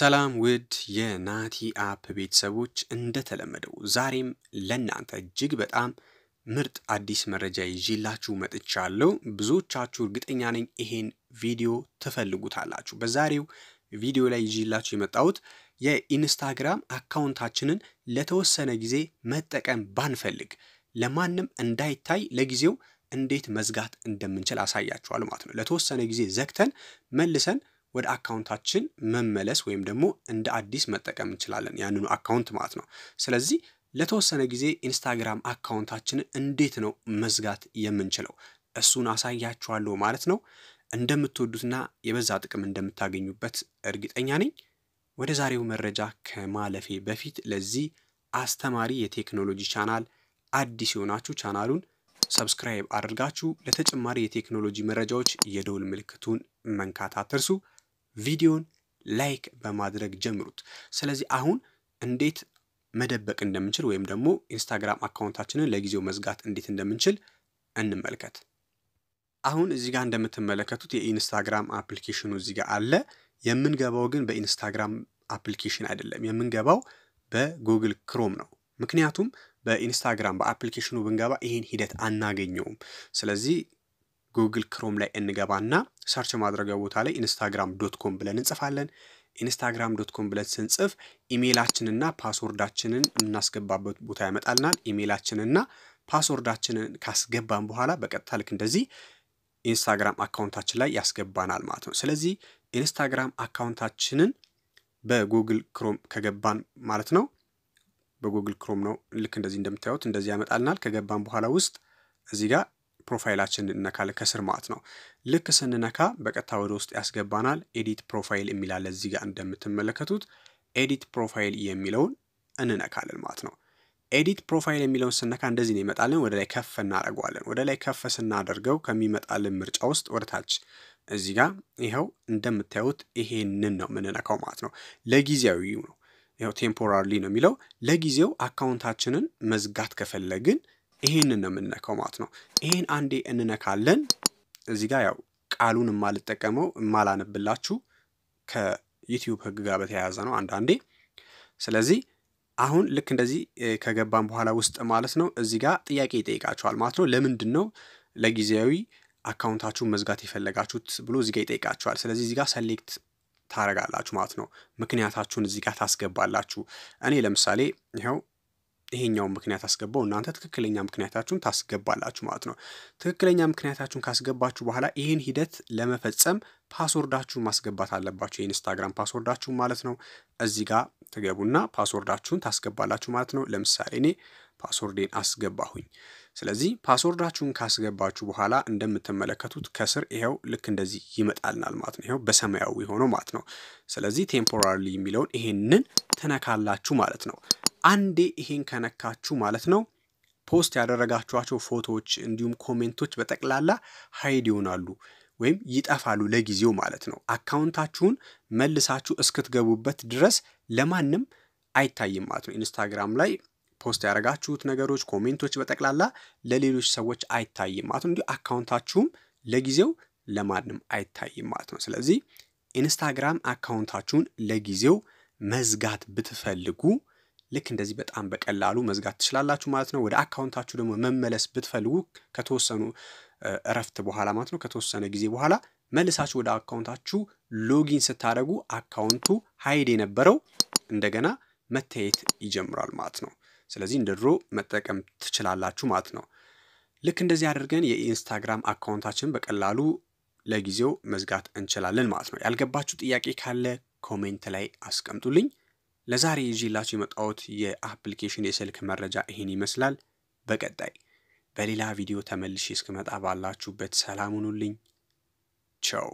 ሰላም ውድ የናቲ አፕ ቤተሰቦች፣ እንደተለመደው ዛሬም ለእናንተ እጅግ በጣም ምርጥ አዲስ መረጃ ይዤላችሁ መጥቻለሁ። ብዙዎቻችሁ እርግጠኛ ነኝ ይሄን ቪዲዮ ትፈልጉታላችሁ። በዛሬው ቪዲዮ ላይ ይዤላችሁ የመጣሁት የኢንስታግራም አካውንታችንን ለተወሰነ ጊዜ መጠቀም ባንፈልግ ለማንም እንዳይታይ ለጊዜው እንዴት መዝጋት እንደምንችል አሳያችኋል ማለት ነው። ለተወሰነ ጊዜ ዘግተን መልሰን ወደ አካውንታችን መመለስ ወይም ደግሞ እንደ አዲስ መጠቀም እንችላለን ያንኑ አካውንት ማለት ነው። ስለዚህ ለተወሰነ ጊዜ ኢንስታግራም አካውንታችንን እንዴት ነው መዝጋት የምንችለው እሱን አሳያችኋለሁ ማለት ነው። እንደምትወዱትና የበዛ ጥቅም እንደምታገኙበት እርግጠኛ ነኝ። ወደ ዛሬው መረጃ ከማለፌ በፊት ለዚህ አስተማሪ የቴክኖሎጂ ቻናል አዲስ የሆናችሁ ቻናሉን ሰብስክራይብ አድርጋችሁ ለተጨማሪ የቴክኖሎጂ መረጃዎች የደውል ምልክቱን መንካት አትርሱ። ቪዲዮን ላይክ በማድረግ ጀምሩት። ስለዚህ አሁን እንዴት መደበቅ እንደምንችል ወይም ደግሞ ኢንስታግራም አካውንታችንን ለጊዜው መዝጋት እንዴት እንደምንችል እንመልከት። አሁን እዚህ ጋር እንደምትመለከቱት የኢንስታግራም አፕሊኬሽኑ እዚህ ጋር አለ። የምንገባው ግን በኢንስታግራም አፕሊኬሽን አይደለም፣ የምንገባው በጉግል ክሮም ነው። ምክንያቱም በኢንስታግራም በአፕሊኬሽኑ ብንገባ ይሄን ሂደት አናገኘውም። ስለዚህ ጉግል ክሮም ላይ እንገባና ሰርች ማድረጊያ ቦታ ላይ ኢንስታግራም ዶት ኮም ብለን እንጽፋለን። ኢንስታግራም ዶት ኮም ብለን ስንጽፍ ኢሜይላችንና ፓስወርዳችንን የምናስገባበት ቦታ ያመጣልናል። ኢሜይላችንና ፓስወርዳችንን ካስገባን በኋላ በቀጥታ ልክ እንደዚህ ኢንስታግራም አካውንታችን ላይ ያስገባናል ማለት ነው። ስለዚህ ኢንስታግራም አካውንታችንን በጉግል ክሮም ከገባን ማለት ነው በጉግል ክሮም ነው ልክ እንደዚህ እንደምታዩት እንደዚህ ያመጣልናል። ከገባን በኋላ ውስጥ እዚህ ጋር ፕሮፋይላችን እንነካለን ከስር ማለት ነው። ልክ ስንነካ በቀጥታ ወደ ውስጥ ያስገባናል። ኤዲት ፕሮፋይል የሚላለ እዚህ ጋር እንደምትመለከቱት ኤዲት ፕሮፋይል የሚለውን እንነካለን ማለት ነው። ኤዲት ፕሮፋይል የሚለውን ስነካ እንደዚህ ነው ይመጣልን። ወደ ላይ ከፍ እናደርገዋለን። ወደ ላይ ከፍ ስናደርገው ከሚመጣልን ምርጫ ውስጥ ወደ ታች እዚህ ጋር ይኸው እንደምታዩት ይሄንን ነው የምንነካው ማለት ነው። ለጊዜያዊ ነው ይኸው ቴምፖራሪ ነው የሚለው ለጊዜው አካውንታችንን መዝጋት ከፈለግን ይሄንን ነው የምንነካው ማለት ነው። ይሄን አንዴ እንነካለን። እዚህ ጋር ያው ቃሉን የማልጠቀመው የማላነብላችሁ ከዩቲዩብ ህግ ጋር በተያያዘ ነው አንዳንዴ። ስለዚህ አሁን ልክ እንደዚህ ከገባን በኋላ ውስጥ ማለት ነው እዚህ ጋር ጥያቄ ይጠይቃችኋል ማለት ነው። ለምንድን ነው ለጊዜያዊ አካውንታችሁን መዝጋት የፈለጋችሁት ብሎ እዚህ ጋር ይጠይቃችኋል። ስለዚህ እዚህ ጋር ሰሌክት ታረጋላችሁ ማለት ነው። ምክንያታችሁን እዚህ ጋር ታስገባላችሁ። እኔ ለምሳሌ ይኸው ይሄኛውን ምክንያት አስገባው። እናንተ ትክክለኛ ምክንያታችሁን ታስገባላችሁ ማለት ነው። ትክክለኛ ምክንያታችሁን ካስገባችሁ በኋላ ይህን ሂደት ለመፈጸም ፓስወርዳችሁን ማስገባት አለባችሁ። የኢንስታግራም ፓስወርዳችሁን ማለት ነው። እዚህ ጋር ትገቡና ፓስወርዳችሁን ታስገባላችሁ ማለት ነው። ለምሳሌ እኔ ፓስወርዴን አስገባሁኝ። ስለዚህ ፓስወርዳችሁን ካስገባችሁ በኋላ እንደምትመለከቱት ከስር ይኸው ልክ እንደዚህ ይመጣልናል ማለት ነው። ይኸው በሰማያዊ ሆኖ ማለት ነው። ስለዚህ ቴምፖራሪ የሚለውን ይሄንን ተነካላችሁ ማለት ነው። አንዴ ይሄን ከነካችሁ ማለት ነው ፖስት ያደረጋችኋቸው ፎቶዎች እንዲሁም ኮሜንቶች በጠቅላላ ሀይድ ይሆናሉ ወይም ይጠፋሉ ለጊዜው ማለት ነው። አካውንታችሁን መልሳችሁ እስክትገቡበት ድረስ ለማንም አይታይም ማለት ነው። ኢንስታግራም ላይ ፖስት ያደረጋችሁት ነገሮች፣ ኮሜንቶች በጠቅላላ ለሌሎች ሰዎች አይታይም ማለት ነው። እንዲሁ አካውንታችሁም ለጊዜው ለማንም አይታይም ማለት ነው። ስለዚህ ኢንስታግራም አካውንታችሁን ለጊዜው መዝጋት ብትፈልጉ ልክ እንደዚህ በጣም በቀላሉ መዝጋት ትችላላችሁ ማለት ነው። ወደ አካውንታችሁ ደግሞ መመለስ ብትፈልጉ ከተወሰኑ እረፍት በኋላ ማለት ነው፣ ከተወሰነ ጊዜ በኋላ መልሳችሁ ወደ አካውንታችሁ ሎጊን ስታደርጉ አካውንቱ ሀይድ የነበረው እንደገና መታየት ይጀምራል ማለት ነው። ስለዚህ እንደ ድሮ መጠቀም ትችላላችሁ ማለት ነው። ልክ እንደዚህ አድርገን የኢንስታግራም አካውንታችንን በቀላሉ ለጊዜው መዝጋት እንችላለን ማለት ነው። ያልገባችሁ ጥያቄ ካለ ኮሜንት ላይ አስቀምጡልኝ። ለዛሬ ይዤላችሁ የመጣሁት የአፕሊኬሽን የስልክ መረጃ ይሄን ይመስላል። በቀጣይ በሌላ ቪዲዮ ተመልሼ እስክመጣ ባላችሁበት ሰላም ሁኑልኝ። ቸው